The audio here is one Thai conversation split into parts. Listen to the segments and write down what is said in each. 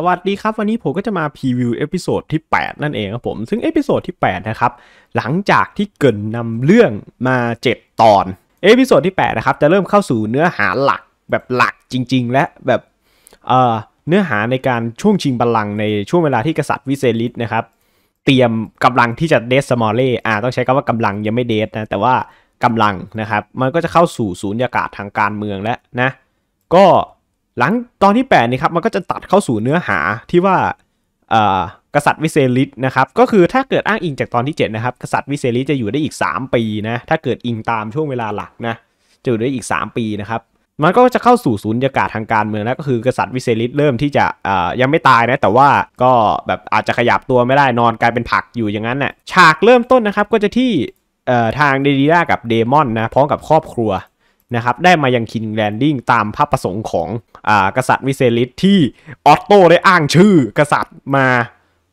สวัสดีครับ วันนี้ผมก็จะมาพรีวิวเอพิโซดที่ 8 นั่นเองครับผม ซึ่งเอพิโซดที่8นะครับหลังจากที่เกินนำเรื่องมา 7ตอน เอพิโซดที่8นะครับจะเริ่มเข้าสู่เนื้อหาหลักแบบหลักจริงๆและแบบเอ่อเนื้อหาในการช่วงชิงบัลลังในช่วงเวลาที่กษัตริย์วิเซลิสนะครับเตรียมกำลังที่จะเดสสมอลเล่อ่าต้องใช้คำว่ากำลังยังไม่เดสนะแต่ว่ากำลังนะครับมันก็จะเข้าสู่ศูนยากาศทางการเมืองแล้วนะ ก็หลังตอนที่8นี่ครับมันก็จะตัดเข้าสู่เนื้อหาที่ว่ากษัตริย์วิเซลิตนะครับก็คือถ้าเกิดอ้างอิงจากตอนที่7นะครับกษัตริย์วิเซลิตจะอยู่ได้อีก 3 ปีนะถ้าเกิดอิงตามช่วงเวลาหลักนะจะอยู่ได้อีก 3 ปีนะครับมันก็จะเข้าสู่ศูนย์ากาศทางการเมืองแล้วก็คือ กษัตริย์วิเซลิตเริ่มที่จะยังไม่ตายนะแต่ว่าก็แบบอาจจะขยับตัวไม่ได้นอนกลายเป็นผักอยู่อย่างนั้นนะ่ะฉากเริ่มต้นนะครับก็จะที่ทางเดดีล่ากับเดมอนนะพร้อมกับครอบครัวนะครับได้มายังคิงแลนดิ้งตามพระประสงค์ของอ่ากษัตริย์วิเซลิสที่ออตโตได้อ้างชื่อ กษัตริย์มา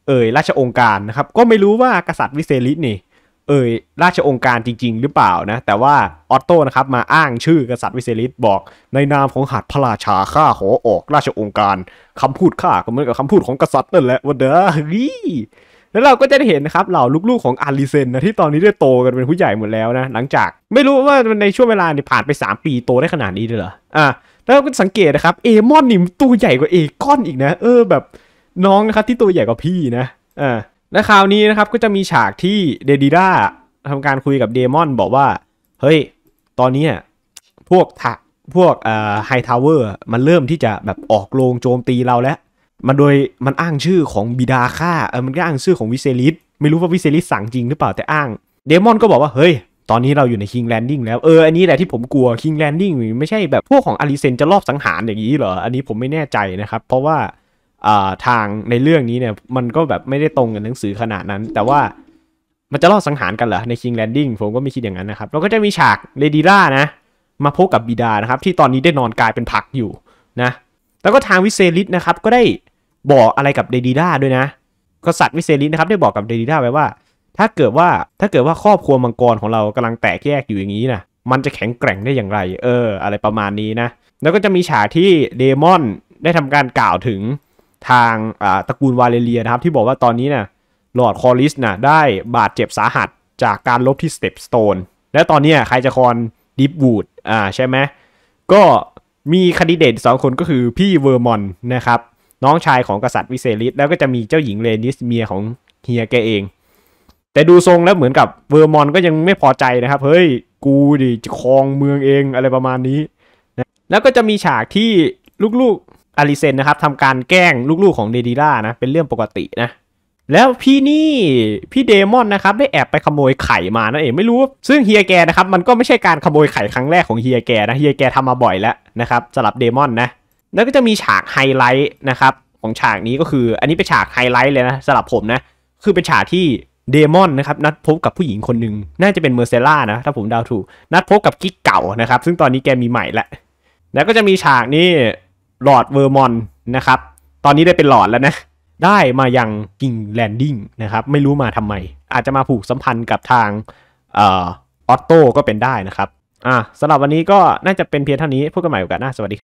เอ่ยราชองค์การนะครับ ก็ไม่รู้ว่ากษัตริย์วิเซลิสนี่เอ่ยราชองค์การจริงๆ หรือเปล่านะแต่ว่าออตโตนะครับมาอ้างชื่อกษัตริย์วิเซลิสบอก ในนามของหัดพระราชาข้าขอออกราชองค์การคำพูดข้าก็เหมือนกับคำพูดของกษัตริย์นั่นแหละวันเด้อแล้วเราก็จะได้เห็นนะครับเหล่าลูกๆของอาริเซนนะที่ตอนนี้ได้โตกันเป็นผู้ใหญ่หมดแล้วนะหลังจากไม่รู้ว่าในช่วงเวลานี่ผ่านไป 3 ปีโตได้ขนาดนี้เลยเหรออ่ะแล้วก็สังเกตนะครับ เอมอนนี่ตัวใหญ่กว่าเอก้อนอีกนะเออแบบน้องนะครับที่ตัวใหญ่กว่าพี่นะอ่าและคราวนี้นะครับก็จะมีฉากที่เดดิด้าทำการคุยกับเดมอนบอกว่า เฮ้ย ตอนนี้พวกทะพวกไฮทาวเวอร์มันเริ่มที่จะแบบออกโรงโจมตีเราแล้วมันโดยมันอ้างชื่อของบิดาข้าเออมันก็อ้างชื่อของวิเซลิสไม่รู้ว่าวิเซลิสสั่งจริงหรือเปล่าแต่อ้างเดมอนก็บอกว่าเฮ้ยตอนนี้เราอยู่ในคิงแลนดิ้งแล้วเอออันนี้แหละที่ผมกลัวคิงแลนดิ้งไม่ใช่ แบบพวกของอาริเซนจะรอบสังหารอย่างนี้เหรออันนี้ผมไม่แน่ใจนะครับ เพราะว่าอ่าทางในเรื่องนี้เนี่ยมันก็แบบไม่ได้ตรงกับหนังสือขนาดนั้น แต่ว่ามันจะรอบสังหารกันเหรอในคิงแลนดิ้งผมก็ไม่คิดอย่างนั้นนะครับเราก็จะมี ฉากเลดีร่านะ มาพบกับบิดานะครับ ที่ตอนนี้ได้นอนกลายเป็นผักอยู่นะแล้วก็ทางวิเซลิสนะครับ ก็ได้บอกอะไรกับเดดีด้าด้วยนะ กษัตริย์วิเซลินนะครับ ได้บอกกับเดดีด้าไว้ว่า ถ้าเกิดว่า ถ้าเกิดว่าครอบครัวมังกรของเรากำลังแตกแยกอยู่อย่างนี้นะมันจะแข็งแกร่งได้อย่างไร เออ อะไรประมาณนี้นะ แล้วก็จะมีฉากที่เดมอนได้ทำการกล่าวถึงทางตระกูลวาเลเรียนะครับ ที่บอกว่าตอนนี้นะลอร์ดคอริสนะได้บาดเจ็บสาหัสจากการลบที่สเตปสโตน และตอนนี้ใครจะคอนดิฟวูด อ่า ใช่ไหมก็มีคันดิเดตสองคนก็คือพี่เวอร์มอนนะครับน้องชายของกษัตริย์วิเซลิสแล้วก็จะมีเจ้าหญิงเลนิสเมียของเฮียแกเองแต่ดูทรงแล้วเหมือนกับเวอร์มอนก็ยังไม่พอใจนะครับเฮ้ยกูดิจะครองเมืองเองอะไรประมาณนี้นะแล้วก็จะมีฉากที่ลูกๆอลิเซนนะครับทำการแกล้งลูกๆของเดดีล่านะเป็นเรื่องปกตินะแล้วพี่นี่พี่เดมอนนะครับได้แอบไปขโมยไข่มานั่นเองไม่รู้ซึ่งเฮียแกนะครับมันก็ไม่ใช่การขโมยไข่ครั้งแรกของเฮียแกนะเฮียแกทำมาบ่อยแล้วนะครับสลับเดมอนนะแล้วก็จะมีฉากไฮไลท์นะครับของฉากนี้ก็คืออันนี้เป็นฉากไฮไลท์เลยนะสำหรับผมนะคือเป็นฉากที่เดมอนนะครับนัดพบกับผู้หญิงคนหนึ่ง น่าจะเป็นเมอร์เซล่านะถ้าผมเดาถูก นัดพบกับกิ๊กเก่านะครับซึ่งตอนนี้แกมีใหม่ละแล้วก็จะมีฉากนี้หลอดเวอร์มอนนะครับตอนนี้ได้เป็นหลอดแล้วนะ ได้มายังกิงแลนดิ้งนะครับไม่รู้มาทำไม อาจจะมาผูกสัมพันธ์กับทางออโตโต้ก็เป็นได้นะครับอ่าสำหรับวันนี้ก็น่าจะเป็นเพียงเท่านี้พดกันใหม่โอกาสหน้าสวัสดี